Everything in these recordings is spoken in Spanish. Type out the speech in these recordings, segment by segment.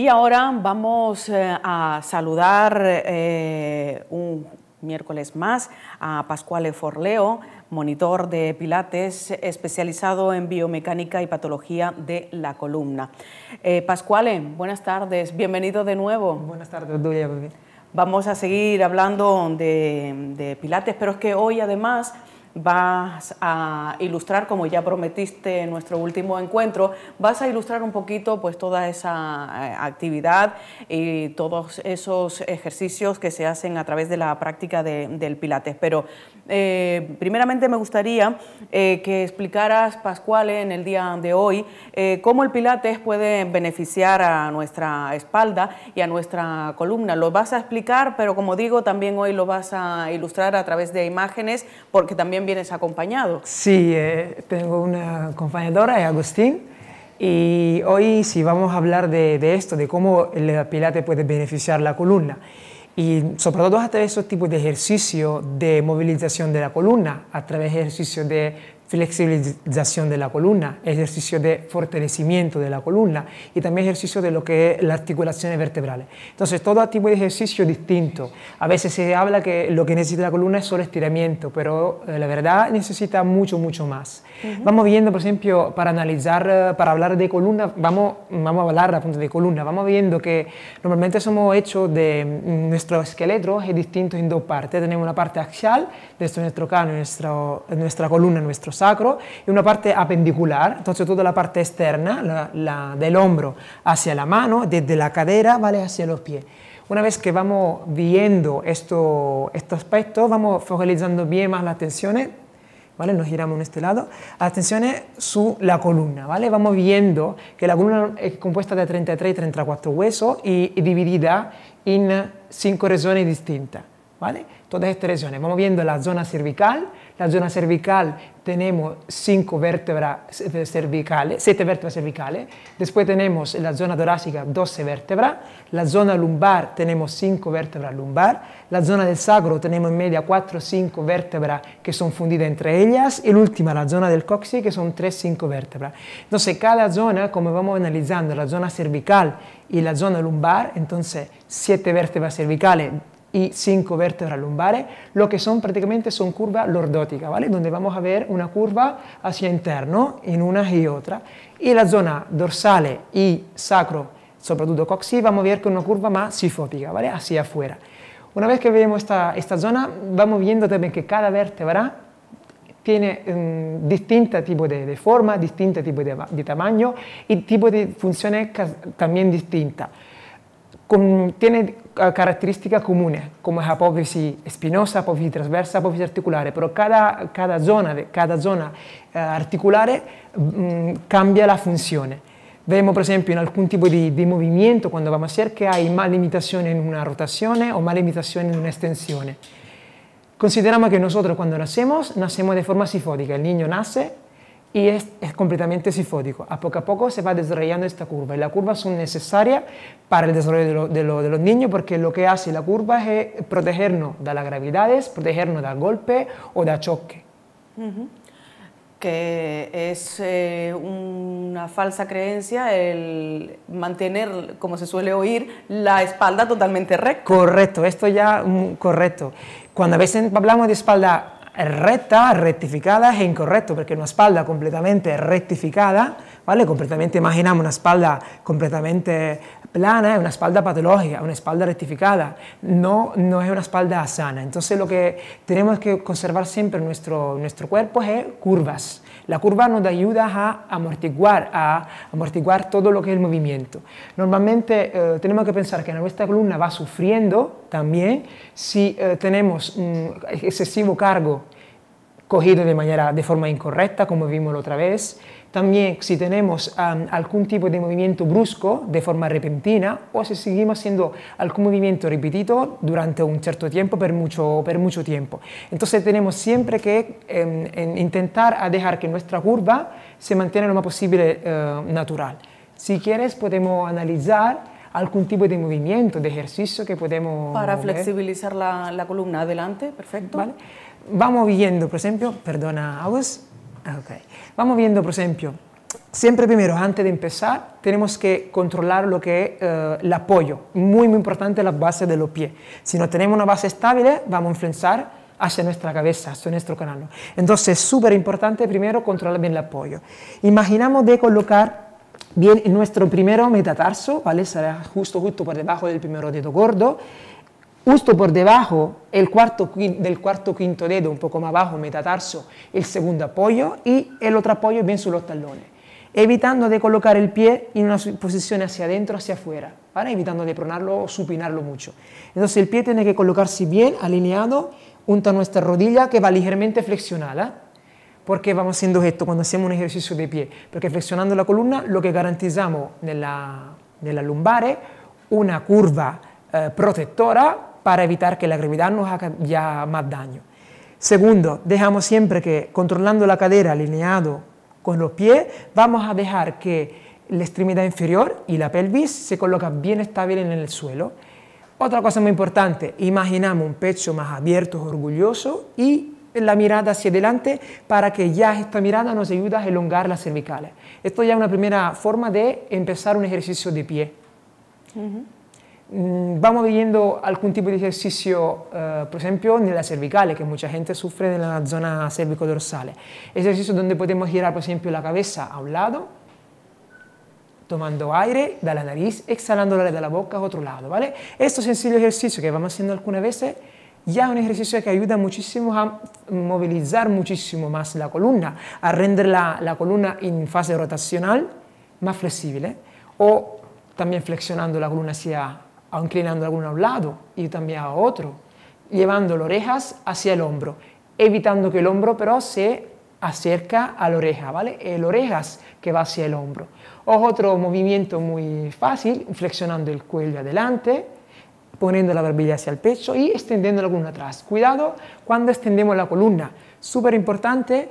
Y ahora vamos eh, a saludar eh, un miércoles más a Pascuale Forleo, monitor de Pilates especializado en biomecánica y patología de la columna. Eh, Pascuale, buenas tardes, bienvenido de nuevo. Buenas tardes, Duya. Vamos a seguir hablando de, de Pilates, pero es que hoy además vas a ilustrar, como ya prometiste en nuestro último encuentro, vas a ilustrar un poquito pues toda esa eh, actividad y todos esos ejercicios que se hacen a través de la práctica del Pilates. Pero eh, primeramente me gustaría eh, que explicaras, Pascual, en el día de hoy, cómo el Pilates puede beneficiar a nuestra espalda y a nuestra columna. Lo vas a explicar, pero como digo, también hoy lo vas a ilustrar a través de imágenes, porque también vienes acompañado. Sí, eh, tengo una acompañadora, Agustín, y hoy sí vamos a hablar de, esto, de cómo el pilate puede beneficiar la columna. Y sobre todo a través de esos tipos de ejercicios de movilización de la columna, a través de ejercicios de flexibilización de la columna, ejercicio de fortalecimiento de la columna y también ejercicio de lo que es las articulaciones vertebrales. Entonces, todo tipo de ejercicio distinto. A veces se habla que lo que necesita la columna es solo estiramiento, pero eh, la verdad necesita mucho, mucho más. Vamos viendo, por ejemplo, para analizar, eh, para hablar de columna, vamos, vamos a hablar a punto de columna, vamos viendo que normalmente somos hechos de mm, nuestro esqueleto es distinto en dos partes. Tenemos una parte axial, de nuestro cráneo, nuestra columna, nuestro sacro, y una parte apendicular, entonces toda la parte externa, la, del hombro hacia la mano, desde la cadera, ¿vale? Hacia los pies. Una vez que vamos viendo estos aspecto, vamos focalizando bien más las atención ¿Vale? Nos giramos en este lado. Atención eh, su, la columna, ¿vale? Vamos viendo que la columna es compuesta de 33 y 34 huesos y, y dividida en cinco regiones distintas. Todas estas regiones. Vamos viendo la zona cervical. La zona cervical tenemos cinco vértebras eh, cervicales, siete vértebras cervicales. Después tenemos la zona torácica, 12 vértebras. La zona lumbar tenemos cinco vértebras lumbar. La zona del sacro tenemos en media 4 o 5 vértebras que son fundidas entre ellas. Y la última, la zona del coxis, que son 3 5 vértebras. Entonces, cada zona, como vamos analizando la zona cervical y la zona lumbar, entonces siete vértebras cervicales, y cinco vértebras lumbares, lo que son prácticamente son curvas lordóticas, ¿vale? Donde vamos a ver una curva hacia interno en una y otra, Y la zona dorsal y sacro, sobre todo coxi, vamos a ver con una curva más sifótica, ¿vale? Hacia afuera. Una vez que vemos esta, esta zona, vamos viendo también que cada vértebra tiene em, distinto tipo de, forma, distinto tipo de, de, tamaño y tipo de funciones también distintas. con, tiene eh, características comunes, como es apófisis espinosa, apofisi trasversa, apofisi articolare, però cada, cada zona, cada zona eh, articulare mh, mm, cambia la funzione. Vediamo per esempio in alcun tipo di, di movimento, quando vamos a hacer, che hai más limitazione in una rotazione o más limitazione in un'estensione. Consideramos que nosotros quando nacemos, nacemos di forma sifótica. Il niño nace y es, es, completamente sifótico. A poco a poco se va desarrollando esta curva y las curvas son necesarias para el desarrollo de, de, los niños porque lo que hace la curva es eh, protegernos de las gravedades, protegernos de golpe o de choque. Que es eh, una falsa creencia el mantener, como se suele oír, la espalda totalmente recta. Correcto, esto ya, mm, correcto. Cuando a veces hablamos de espalda recta, rectificada es incorrecto, porque una espalda completamente rectificada, ¿vale? Completamente, imaginamos una espalda completamente plana, es una espalda patológica, una espalda rectificada, no, no es una espalda sana. Entonces lo que tenemos que conservar siempre en nuestro cuerpo es curvas, la curva nos ayuda a amortiguar, a amortiguar todo lo que es el movimiento. Normalmente eh, tenemos que pensar que nuestra columna va sufriendo también si eh, tenemos excesivo cargo cogido de manera de forma incorrecta, como vimos la otra vez. También si tenemos algún tipo de movimiento brusco de forma repentina o si seguimos haciendo algún movimiento repetido durante un cierto tiempo, por mucho, por mucho tiempo. Entonces tenemos siempre que em, intentar a dejar que nuestra curva se mantenga lo más posible eh, natural. Si quieres podemos analizar algún tipo de movimiento, de ejercicio que podemos... Para flexibilizar la, la, columna, adelante, perfecto. ¿Vale? Vamos viendo, por ejemplo, perdona, ah, vamos viendo, por ejemplo, siempre primero, antes de empezar, tenemos que controlar lo que es eh, el apoyo, muy, muy importante la base de los pies. Si no tenemos una base estable, vamos a influenciar hacia nuestra cabeza, hacia nuestro canal. Entonces, es súper importante primero controlar bien el apoyo. Imaginamos de colocar bien nuestro primero metatarso, ¿vale? Será justo, justo por debajo del primer dedo gordo justo por debajo el cuarto, del cuarto quinto dedo, un poco más abajo, metatarso, el segundo apoyo y el otro apoyo bien sobre los talones, evitando de colocar el pie en una posición hacia adentro, hacia afuera, para evitando de pronarlo o supinarlo mucho. Entonces el pie tiene que colocarse bien, alineado, junto a nuestra rodilla que va ligeramente flexionada. porque vamos haciendo esto cuando hacemos un ejercicio de pie? Porque flexionando la columna lo que garantizamos en nella, la lumbar una curva eh, protectora para evitar que la gravedad nos haga ya más daño. Segundo, dejamos siempre que controlando la cadera alineado con los pies, vamos a dejar que la extremidad inferior y la pelvis se colocan bien estable en el suelo. Otra cosa muy importante, imaginamos un pecho más abierto, orgulloso y la mirada hacia adelante para que ya esta mirada nos ayude a elongar las cervicales. Esto ya es una primera forma de empezar un ejercicio de pie. Mm, vamos viendo algún tipo de ejercicio, eh, por ejemplo, en la cervical, que mucha gente sufre en la zona dorsal ejercicio donde podemos girar, por ejemplo, la cabeza a un lado, tomando aire de la nariz, exhalando de la boca a otro lado, ¿vale? sencillo sencillo ejercicio que vamos haciendo algunas veces ya es un ejercicio que ayuda muchísimo a movilizar muchísimo más la columna, a render la, columna en fase rotacional más flexible, o también flexionando la columna hacia inclinando alguno a un lado y también a otro, llevando las orejas hacia el hombro, evitando que el hombro pero se acerca a la oreja, ¿vale? El orejas que va hacia el hombro. O otro movimiento muy fácil, flexionando el cuello adelante, poniendo la barbilla hacia el pecho y extendiendo la columna atrás. Cuidado cuando extendemos la columna. Súper importante,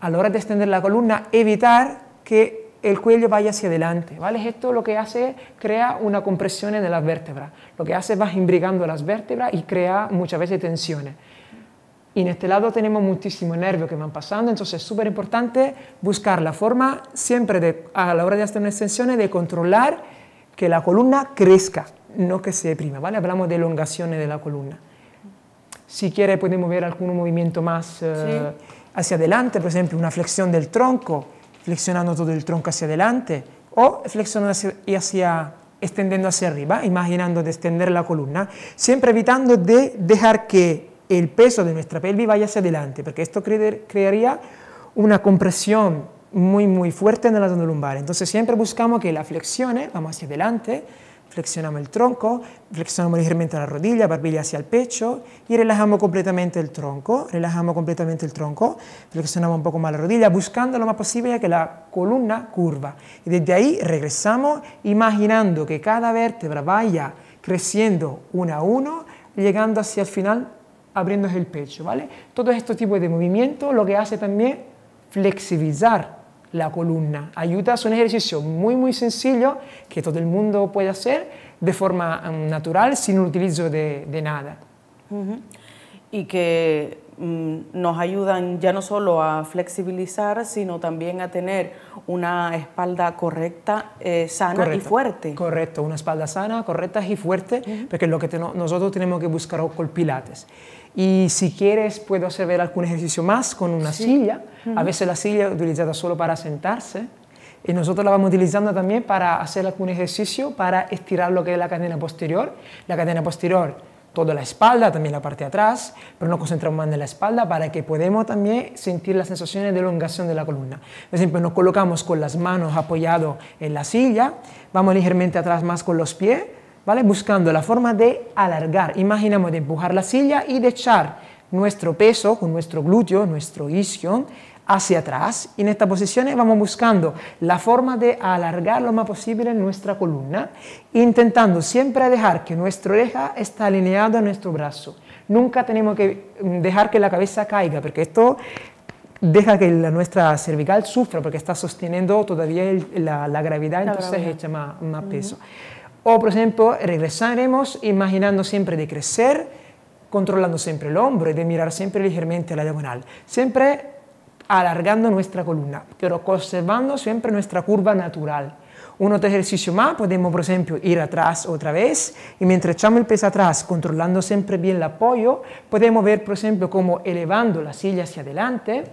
a la hora de extender la columna, evitar que el cuello vaya hacia adelante, ¿vale? Esto lo que hace es crea una compresión en las vértebras. Lo que hace es vas imbricando las vértebras y crea muchas veces tensiones. Y en este lado tenemos muchísimos nervios que van pasando, entonces es súper importante buscar la forma siempre de, a la hora de hacer una extensión de controlar que la columna crezca, no que se deprima, ¿vale? Hablamos de elongación de la columna. Si quiere podemos ver algún movimiento más eh, hacia adelante, por ejemplo, una flexión del tronco, flexionando todo el tronco hacia adelante o flexionando y hacia extendiendo hacia arriba, imaginando de extender la columna, siempre evitando de dejar que el peso de nuestra pelvis vaya hacia adelante, porque esto crearía una compresión muy muy fuerte en la zona lumbar. Entonces siempre buscamos que la flexione vamos hacia adelante, Flexionamos el tronco, flexionamos ligeramente la rodilla, barbilla hacia el pecho y relajamos completamente el tronco, relajamos completamente el tronco, flexionamos un poco más la rodilla, buscando lo más posible que la columna curva. Y desde ahí regresamos imaginando que cada vértebra vaya creciendo uno a uno, llegando hacia el final abriéndose el pecho, ¿vale? Todo este tipo de movimiento lo que hace también flexibilizar la columna. Ayuda es un ejercicio muy muy sencillo que todo el mundo puede hacer de forma mm, natural sin utilizo de, nada. Y que Mm, nos ayudan ya no solo a flexibilizar, sino también a tener una espalda correcta, eh, sana y fuerte. Correcto, una espalda sana, correcta y fuerte, porque es lo que nosotros tenemos que buscar con pilates. Y si quieres, puedo hacer ver algún ejercicio más con una silla. A veces la silla es utilizada solo para sentarse. Y nosotros la vamos utilizando también para hacer algún ejercicio para estirar lo que es la cadena posterior. La cadena posterior toda la espalda, también la parte de atrás, pero nos concentramos más en la espalda para que podamos también sentir las sensaciones de elongación de la columna. Por ejemplo, nos colocamos con las manos apoyados en la silla, vamos ligeramente atrás más con los pies, ¿vale? buscando la forma de alargar. Imaginamos de empujar la silla y de echar nuestro peso con nuestro glúteo, nuestro isquion, hacia atrás y en estas posiciones vamos buscando la forma de alargar lo más posible nuestra columna, intentando siempre dejar que nuestra oreja está alineada a nuestro brazo. Nunca tenemos que mm, dejar que la cabeza caiga, porque esto deja que nuestra cervical sufra, porque está sosteniendo todavía la, la, gravedad, entonces echa más, peso. O, por ejemplo, regresaremos imaginando siempre de crecer, controlando siempre el hombro y de mirar siempre ligeramente a la diagonal. Siempre alargando nuestra columna, pero conservando siempre nuestra curva natural. Un otro ejercicio más, podemos por ejemplo ir atrás otra vez y mientras echamos el peso atrás, controlando siempre bien el apoyo, podemos ver por ejemplo como elevando la silla hacia adelante,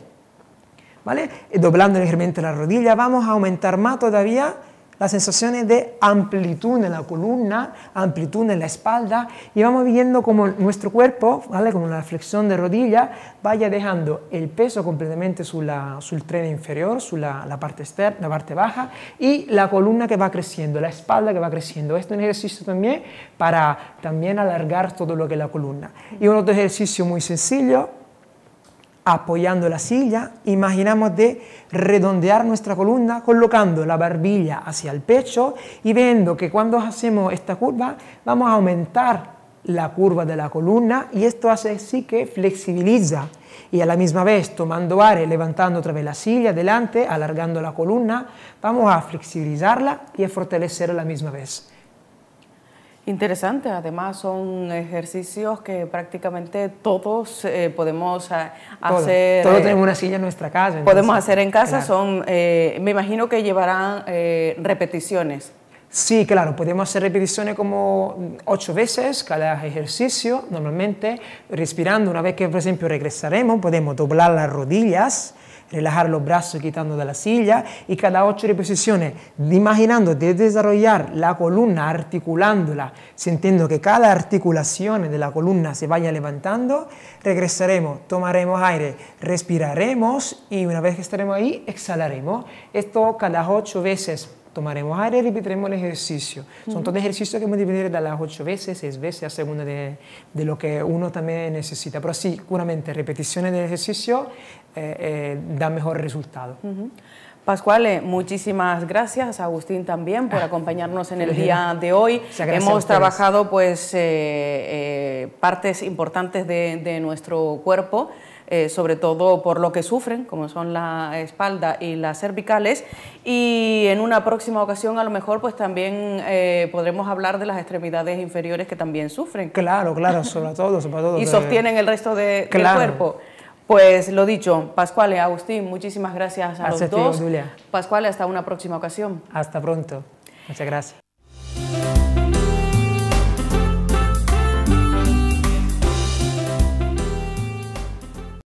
¿vale? Eh, doblando ligeramente la rodilla, vamos a aumentar más todavía las sensaciones de amplitud en la columna, amplitud en la espalda, y vamos viendo como nuestro cuerpo, ¿vale? como una flexión de rodilla, vaya dejando el peso completamente sobre el tren inferior, sobre la, parte externa, la parte baja, y la columna que va creciendo, la espalda que va creciendo. Este es un ejercicio también para también alargar todo lo que es la columna. Y un otro ejercicio muy sencillo, apoyando la silla, imaginamos de redondear nuestra columna colocando la barbilla hacia el pecho y viendo que cuando hacemos esta curva vamos a aumentar la curva de la columna y esto hace sí que flexibiliza y a la misma vez tomando aire, levantando otra vez la silla adelante, alargando la columna, vamos a flexibilizarla y a fortalecerla a la misma vez. Interesante, además son ejercicios que prácticamente todos eh, podemos eh, hacer. Todos eh, tenemos una silla en nuestra casa. podemos hacer en casa, son, me imagino que llevarán repeticiones. Sí, claro, podemos hacer repeticiones como ocho veces cada ejercicio, normalmente respirando. Una vez que, por ejemplo, regresaremos, podemos doblar las rodillas, relajar los brazos quitando de la silla y cada ocho repeticiones, imaginando de desarrollar la columna, articulándola, sintiendo que cada articulación de la columna se vaya levantando, regresaremos, tomaremos aire, respiraremos y una vez que estaremos ahí, exhalaremos. Esto cada ocho veces tomaremos aire y repetiremos el ejercicio. Son todos ejercicios que dividido de las ocho veces, seis veces, según de, de lo que uno también necesita. Pero sí, puramente repeticiones del ejercicio eh, eh, dan mejor resultado. Uh eh, muchísimas gracias, Agustín también, por ah, acompañarnos en el día de hoy. Hemos trabajado pues, partes importantes de, de nuestro cuerpo. Eh, sobre todo por lo que sufren, como son la espalda y las cervicales. Y en una próxima ocasión, a lo mejor, pues también eh, podremos hablar de las extremidades inferiores que también sufren. Claro, claro, sobre todo, sobre todo. y sostienen el resto de, del cuerpo. Pues lo dicho, Pascual y Agustín, muchísimas gracias a los dos. Pascual, hasta una próxima ocasión. Hasta pronto. Muchas gracias.